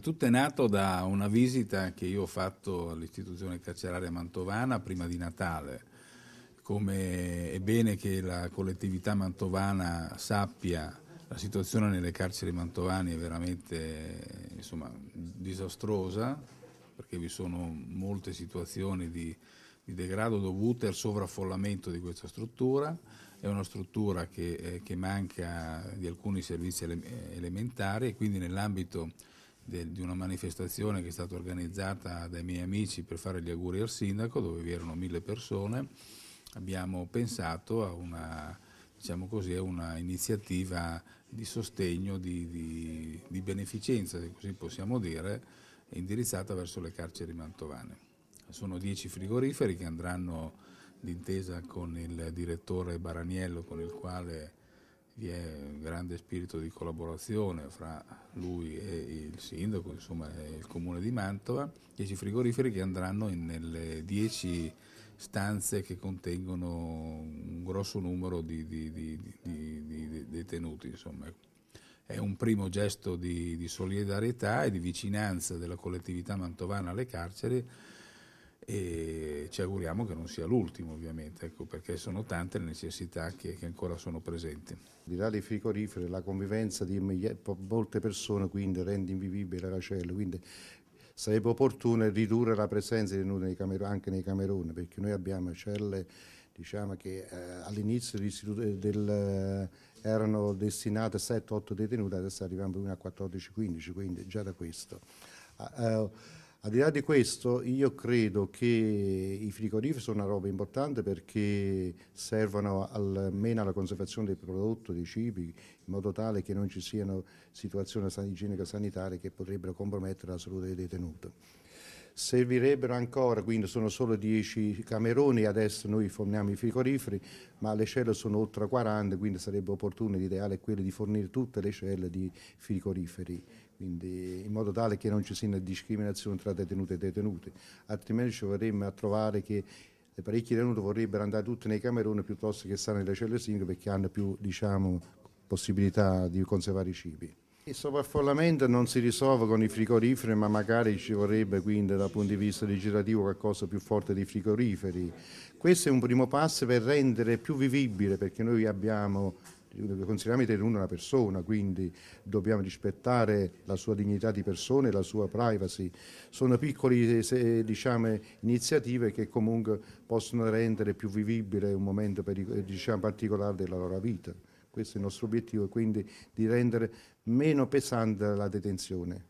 tutto è nato da una visita che io ho fatto all'istituzione carceraria mantovana prima di Natale. Come è bene che la collettività mantovana sappia, la situazione nelle carceri mantovane è veramente insomma, disastrosa, perché vi sono molte situazioni di, di degrado dovute al sovraffollamento di questa struttura è una struttura che, eh, che, manca di alcuni servizi ele- elementari e quindi nell'ambito de, di una manifestazione che è stata organizzata dai miei amici per fare gli auguri al sindaco, dove vi erano mille persone, abbiamo pensato a una, diciamo così, una iniziativa di sostegno, di, di, di beneficenza, se così possiamo dire, indirizzata verso le carceri mantovane. Sono dieci frigoriferi che andranno d'intesa con il direttore Baraniello con il quale vi è un grande spirito di collaborazione fra lui e il sindaco, insomma il comune di Mantova, 10 frigoriferi che andranno in, nelle 10 stanze che contengono un grosso numero di, di, di, di detenuti. Insomma. È un primo gesto di solidarietà e di vicinanza della collettività mantovana alle carceri ci auguriamo che non sia l'ultimo ovviamente, ecco, perché sono tante le necessità che, che ancora sono presenti. Di là dei frigoriferi la convivenza di molte persone quindi rende invivibile la cella, quindi sarebbe opportuno ridurre la presenza di nudo anche nei Cameroni, perché noi abbiamo celle diciamo che eh, all'inizio eh, del, eh, erano destinate 7-8 detenute, adesso arriviamo a 14-15, quindi già da questo. Uh, uh, al di là di questo, io credo che i frigoriferi sono una roba importante perché servono almeno alla conservazione del prodotto, dei cibi, in modo tale che non ci siano situazioni igienico-sanitarie che potrebbero compromettere la salute dei detenuti servirebbero ancora, quindi sono solo 10 cameroni, adesso noi forniamo i frigoriferi, ma le celle sono oltre 40, quindi sarebbe opportuno, l'ideale è quello di fornire tutte le celle di frigoriferi, quindi in modo tale che non ci sia una discriminazione tra detenute e detenute, altrimenti ci vorremmo a trovare che le parecchie detenute vorrebbero andare tutte nei cameroni piuttosto che stare nelle celle singole perché hanno più diciamo, possibilità di conservare i cibi. Il sovraffollamento non si risolve con i frigoriferi, ma magari ci vorrebbe quindi dal punto di vista legislativo qualcosa più forte dei frigoriferi. Questo è un primo passo per rendere più vivibile, perché noi abbiamo consideriamo Italia una persona, quindi dobbiamo rispettare la sua dignità di persona e la sua privacy. Sono piccole diciamo, iniziative che comunque possono rendere più vivibile un momento diciamo, particolare della loro vita. Questo è il nostro obiettivo, quindi di rendere meno pesante la detenzione.